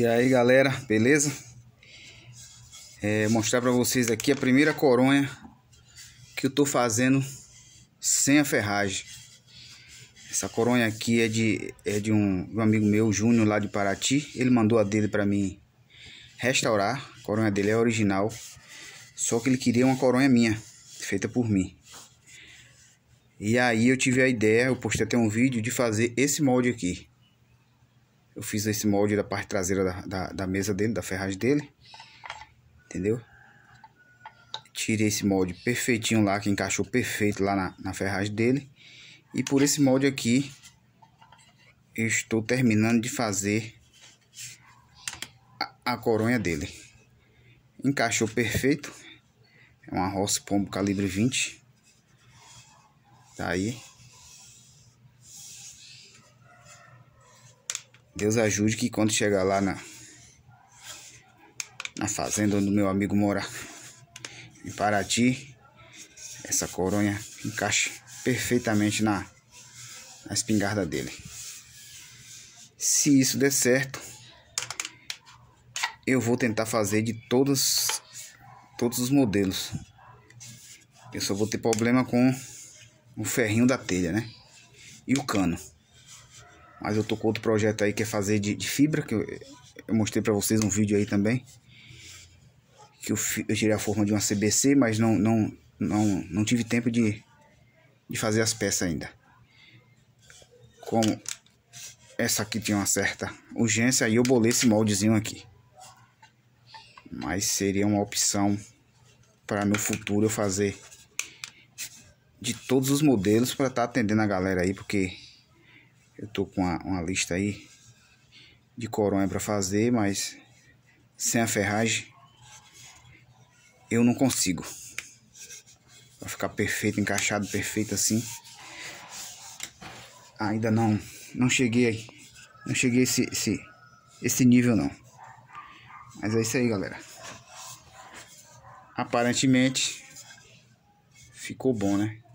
E aí galera, beleza? É, mostrar para vocês aqui a primeira coronha que eu tô fazendo sem a ferragem. Essa coronha aqui é de, é de um, um amigo meu, Júnior, lá de Paraty. Ele mandou a dele para mim restaurar. A coronha dele é original. Só que ele queria uma coronha minha, feita por mim. E aí eu tive a ideia, eu postei até um vídeo, de fazer esse molde aqui eu fiz esse molde da parte traseira da, da, da mesa dele, da ferragem dele. Entendeu? Tirei esse molde perfeitinho lá, que encaixou perfeito lá na, na ferragem dele. E por esse molde aqui, eu estou terminando de fazer a, a coronha dele. Encaixou perfeito. É uma roça pombo calibre 20. Tá aí. Deus ajude que quando chegar lá na, na fazenda onde meu amigo mora, em Paraty, essa coronha encaixe perfeitamente na, na espingarda dele. Se isso der certo, eu vou tentar fazer de todos, todos os modelos. Eu só vou ter problema com o ferrinho da telha, né? E o cano. Mas eu tô com outro projeto aí que é fazer de, de fibra, que eu, eu mostrei para vocês um vídeo aí também. Que eu, eu, tirei a forma de uma CBC, mas não, não, não, não tive tempo de, de fazer as peças ainda. Como essa aqui tinha uma certa urgência, aí eu bolei esse moldezinho aqui. Mas seria uma opção para no futuro eu fazer de todos os modelos para estar tá atendendo a galera aí, porque eu tô com uma, uma lista aí de coronha para fazer, mas sem a ferragem eu não consigo. Vai ficar perfeito, encaixado perfeito assim. Ainda não, não cheguei, não cheguei esse esse esse nível não. Mas é isso aí, galera. Aparentemente ficou bom, né?